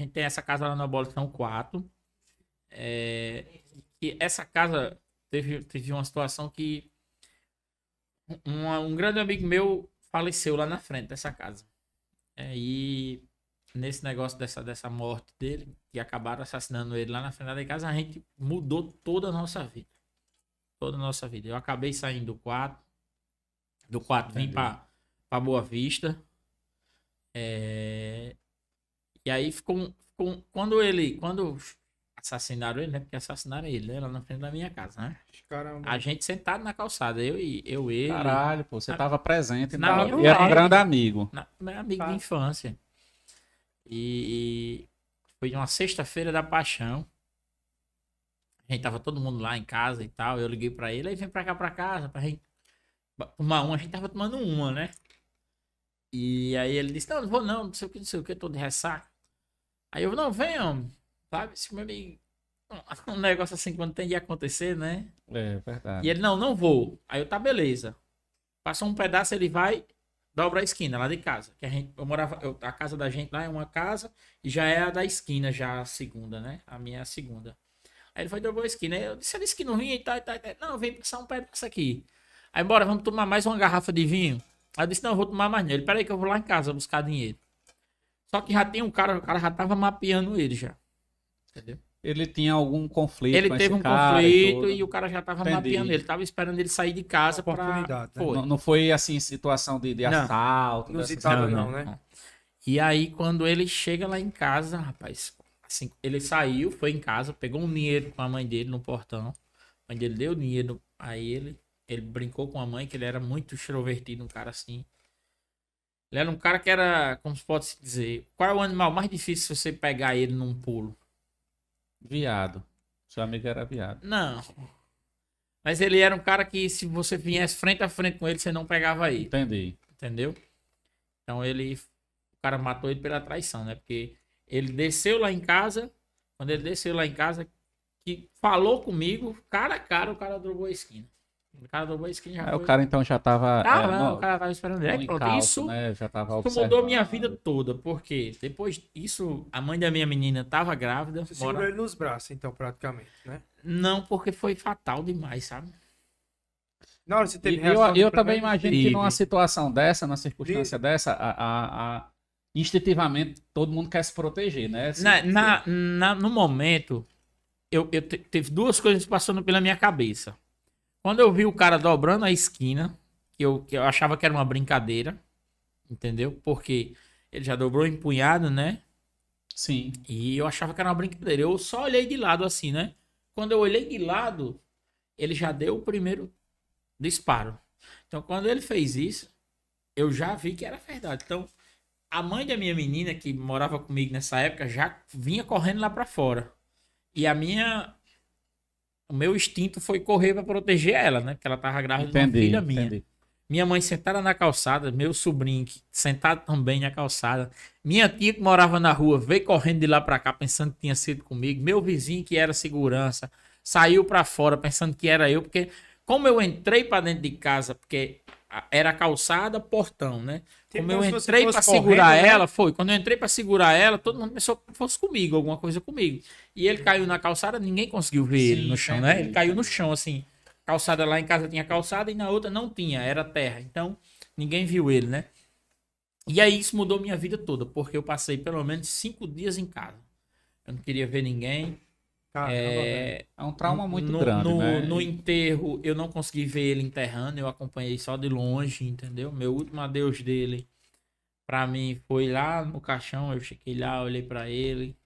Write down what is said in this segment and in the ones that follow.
A gente tem essa casa lá na abolição 4. É, e essa casa teve, teve uma situação que um, um grande amigo meu faleceu lá na frente dessa casa. É, e nesse negócio dessa, dessa morte dele, que acabaram assassinando ele lá na frente da casa, a gente mudou toda a nossa vida. Toda a nossa vida. Eu acabei saindo do 4. Do 4 vim para Boa Vista. É, e aí ficou, ficou quando ele, quando assassinaram ele, né? Porque assassinaram ele, né? Lá na frente da minha casa, né? Caramba. A gente sentado na calçada, eu e eu ele. Caralho, pô, você tava presente, na tava, então. e era um grande amigo. Na, meu amigo tá. de infância. E, e foi uma sexta-feira da paixão. A gente tava todo mundo lá em casa e tal. Eu liguei para ele, aí vem para cá para casa pra gente tomar uma, a gente tava tomando uma, né? E aí ele disse: "Não, não vou não, não sei o que, não sei o que, tô de ressaca". Aí eu, não, venham, sabe? Esse meu amigo. É um negócio assim, quando tem de acontecer, né? É, verdade. E ele, não, não vou. Aí eu, tá, beleza. Passou um pedaço, ele vai, dobra a esquina lá de casa. Que a gente, eu morava, eu, a casa da gente lá é uma casa e já é a da esquina, já a segunda, né? A minha é a segunda. Aí ele foi, dobrou a esquina. Aí eu disse, ele é disse que não vinha e tal, e tal, e tal. Não, vem passar um pedaço aqui. Aí, bora, vamos tomar mais uma garrafa de vinho. Aí eu disse, não, eu vou tomar mais não. Ele, peraí que eu vou lá em casa buscar dinheiro. Só que já tem um cara, o cara já tava mapeando ele já. Entendeu? Ele tinha algum conflito. Ele teve um conflito e, e, o cara já tava Entendi. mapeando ele. Tava esperando ele sair de casa para. Né? Foi. Não, não, foi assim, situação de, de assalto. Não, dessas... não, não, né? né? E aí, quando ele chega lá em casa, rapaz, assim, ele saiu, foi em casa, pegou um dinheiro com a mãe dele no portão. A mãe dele deu dinheiro a ele. Ele brincou com a mãe, que ele era muito extrovertido, um cara assim. Ele era um cara que era, como se pode se dizer, qual é o animal mais difícil você pegar ele num pulo? Viado. Seu amigo era viado. Não. Mas ele era um cara que se você viesse frente a frente com ele, você não pegava ele. Entendi. Entendeu? Então ele. O cara matou ele pela traição, né? Porque ele desceu lá em casa. Quando ele desceu lá em casa, que falou comigo, cara a cara, o cara drogou a esquina. O cara dobrou a skin já. Aí é, foi... o cara então já tava. Ah, é, não, o cara tava esperando ele. Pronto, calço, isso. Né? Já tava isso mudou minha vida toda, porque depois isso, a mãe da minha menina tava grávida. Você segurou ele nos braços, então, praticamente, né? Não, porque foi fatal demais, sabe? Na hora você teve e Eu, eu também imagino que numa situação dessa, numa circunstância Vive. dessa, a, a, a, instintivamente todo mundo quer se proteger, né? na, na, na, no momento, eu, eu teve duas coisas passando pela minha cabeça. Quando eu vi o cara dobrando a esquina, que eu, que eu achava que era uma brincadeira, entendeu? Porque ele já dobrou empunhado, né? Sim. E eu achava que era uma brincadeira. Eu só olhei de lado assim, né? Quando eu olhei de lado, ele já deu o primeiro disparo. Então, quando ele fez isso, eu já vi que era verdade. Então, a mãe da minha menina, que morava comigo nessa época, já vinha correndo lá para fora. E a minha o meu instinto foi correr para proteger ela, né? Porque ela tava grávida entendi, de uma filha minha. Entendi. Minha mãe sentada na calçada, meu sobrinho sentado também na calçada. Minha tia que morava na rua veio correndo de lá para cá pensando que tinha sido comigo. Meu vizinho que era segurança saiu para fora pensando que era eu, porque como eu entrei para dentro de casa, porque era calçada, portão, né? Tipo como eu entrei para segurar correndo, né? ela, né? foi. Quando eu entrei para segurar ela, todo mundo pensou que fosse comigo, alguma coisa comigo. E ele caiu na calçada, ninguém conseguiu ver Sim, ele no chão, é né? Ele caiu no chão, assim. Calçada lá em casa tinha calçada e na outra não tinha, era terra. Então, ninguém viu ele, né? E aí isso mudou minha vida toda, porque eu passei pelo menos cinco dias em casa. Eu não queria ver ninguém. Caramba, é... é, um trauma muito no, grande. No, né? no enterro, eu não consegui ver ele enterrando, eu acompanhei só de longe, entendeu? Meu último adeus dele, para mim, foi lá no caixão. Eu cheguei lá, olhei para ele.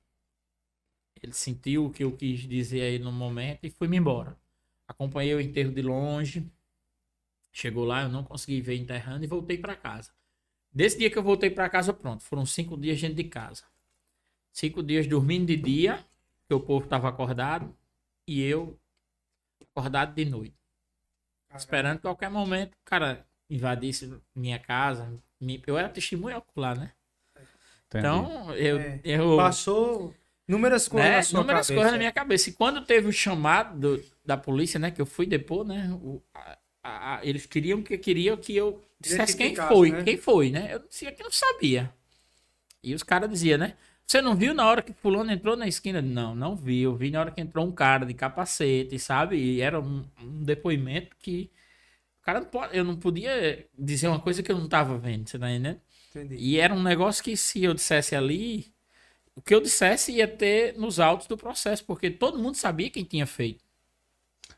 Ele sentiu o que eu quis dizer aí no momento e fui me embora. Acompanhei o enterro de longe. Chegou lá, eu não consegui ver enterrando e voltei para casa. Desse dia que eu voltei para casa, pronto. Foram cinco dias dentro de casa. Cinco dias dormindo de dia que o povo estava acordado e eu acordado de noite. Caramba. Esperando qualquer momento o cara invadisse minha casa. Eu era testemunha ocular, né? Entendi. Então, eu, é. eu. Passou inúmeras coisas né? na sua cabeça. coisas na minha cabeça. E quando teve o chamado do, da polícia, né? Que eu fui depor, né? O, a, a, a, eles queriam que queriam que eu dissesse quem foi, né? quem foi, né? Eu não, eu não sabia. E os caras diziam, né? Você não viu na hora que fulano entrou na esquina? Não, não vi. Eu vi na hora que entrou um cara de capacete, sabe? E era um, um depoimento que. O cara não pode, eu não podia dizer uma coisa que eu não tava vendo, você tá entendendo? Entendi. E era um negócio que se eu dissesse ali, o que eu dissesse ia ter nos autos do processo, porque todo mundo sabia quem tinha feito.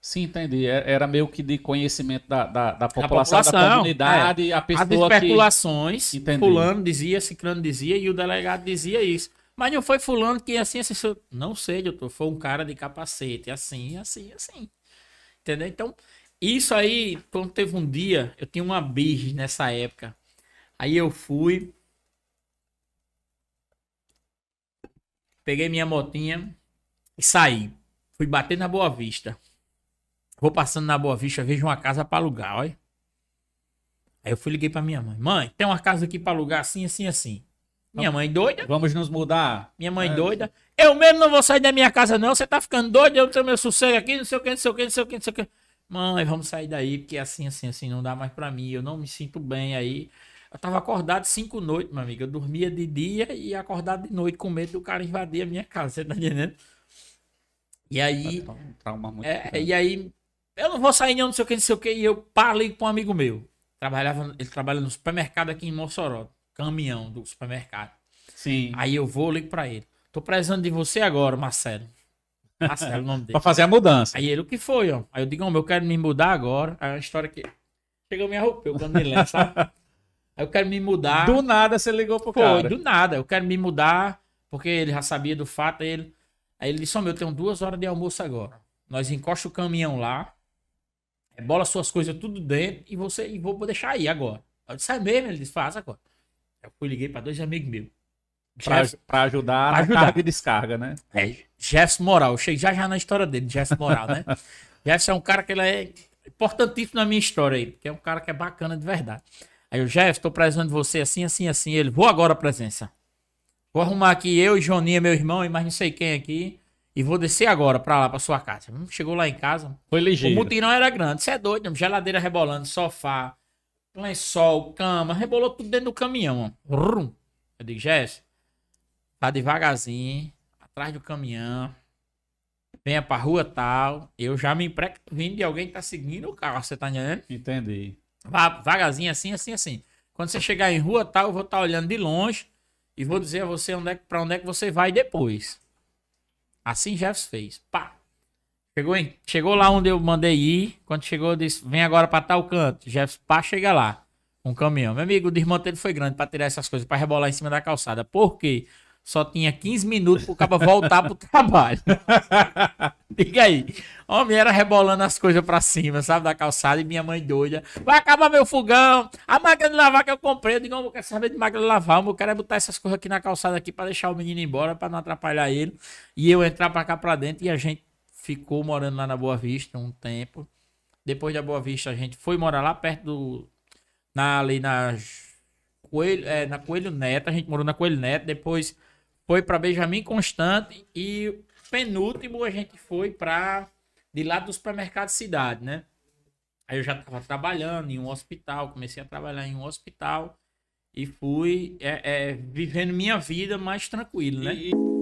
Sim, entendi. É, era meio que de conhecimento da, da, da população, população, da comunidade, é. a pessoa As especulações, que... fulano dizia, ciclano dizia e o delegado dizia isso. Mas não foi fulano que assim, assim, assim, não sei, doutor, foi um cara de capacete, assim, assim, assim. Entendeu? Então, isso aí, quando teve um dia, eu tinha uma bis nessa época. Aí eu fui, peguei minha motinha e saí. Fui bater na Boa Vista. Vou passando na Boa Vista, vejo uma casa para alugar, olha. Aí eu fui liguei para minha mãe. Mãe, tem uma casa aqui para alugar assim, assim, assim. Minha mãe doida. Vamos nos mudar. Minha mãe é. doida. Eu mesmo não vou sair da minha casa, não. Você tá ficando doida? Eu tenho meu sossego aqui, não sei o que, não sei o que, não sei o que, não sei o que. Mãe, vamos sair daí, porque assim, assim, assim, não dá mais pra mim. Eu não me sinto bem aí. Eu tava acordado cinco noites, meu amigo. Eu dormia de dia e acordado de noite, com medo do cara invadir a minha casa, você tá entendendo? E aí. Tá, tá é, e aí eu não vou sair, não, não sei o que, não sei o que. E eu parei com um amigo meu. Trabalhava, ele trabalha no supermercado aqui em Mossoró. Caminhão do supermercado. Sim. Aí eu vou, ligo pra ele. Tô precisando de você agora, Marcelo. Marcelo, o nome dele. pra fazer a mudança. Aí ele, o que foi, ó? Aí eu digo, homem, eu quero me mudar agora. Aí é uma história que. Chegou minha roupa, eu candelé, sabe? Aí eu quero me mudar. Do nada você ligou pro foi, cara. Foi, do nada. Eu quero me mudar, porque ele já sabia do fato. Aí ele, aí ele disse, homem, eu tenho duas horas de almoço agora. Nós encosta o caminhão lá é, bola suas coisas tudo dentro e você e vou deixar aí agora. Eu disse, é mesmo? Ele disse, faça agora. Eu fui, liguei para dois amigos meus. para ajudar pra ajudar. carga e descarga, né? É, Jeff Moral. Eu cheguei já já na história dele, Jeff Moral, né? Jeff é um cara que ele é importantíssimo na minha história aí, porque é um cara que é bacana de verdade. Aí o Jeff, estou precisando de você assim, assim, assim. Ele, vou agora a presença. Vou arrumar aqui eu e Joninha, meu irmão, e mais não sei quem aqui e vou descer agora pra lá, pra sua casa. Hum, chegou lá em casa. Foi ligeiro. O mutirão era grande. Você é doido, mano. Geladeira rebolando, sofá, lençol, cama. Rebolou tudo dentro do caminhão, mano. Eu digo, Jéssica, tá devagarzinho, atrás do caminhão. Venha pra rua tal. Eu já me vindo de alguém que tá seguindo o carro. Você tá entendendo? Entendi. Vá devagarzinho, assim, assim, assim. Quando você chegar em rua tal, eu vou estar tá olhando de longe e vou dizer a você onde é, pra onde é que você vai depois. Assim Jeffs fez. Pá. Chegou, hein? Chegou lá onde eu mandei ir. Quando chegou, eu disse: vem agora pra tal canto. Jeffs, pá, chega lá. Um caminhão. Meu amigo, o dele foi grande pra tirar essas coisas, pra rebolar em cima da calçada. Por quê? Só tinha 15 minutos pro cara voltar pro trabalho. Diga aí. Homem era rebolando as coisas pra cima, sabe, da calçada, e minha mãe doida. Vai acabar meu fogão, a máquina de lavar que eu comprei. Eu digo, eu quero saber de máquina de lavar, eu quero é botar essas coisas aqui na calçada aqui pra deixar o menino embora, pra não atrapalhar ele. E eu entrar pra cá pra dentro, e a gente ficou morando lá na Boa Vista um tempo. Depois da Boa Vista, a gente foi morar lá perto do... Na, ali na Coelho, é, na Coelho Neto, a gente morou na Coelho Neto, depois foi para Benjamin Constante e penúltimo a gente foi para de lá do supermercado cidade, né? Aí eu já estava trabalhando em um hospital, comecei a trabalhar em um hospital e fui é, é, vivendo minha vida mais tranquilo, né? E...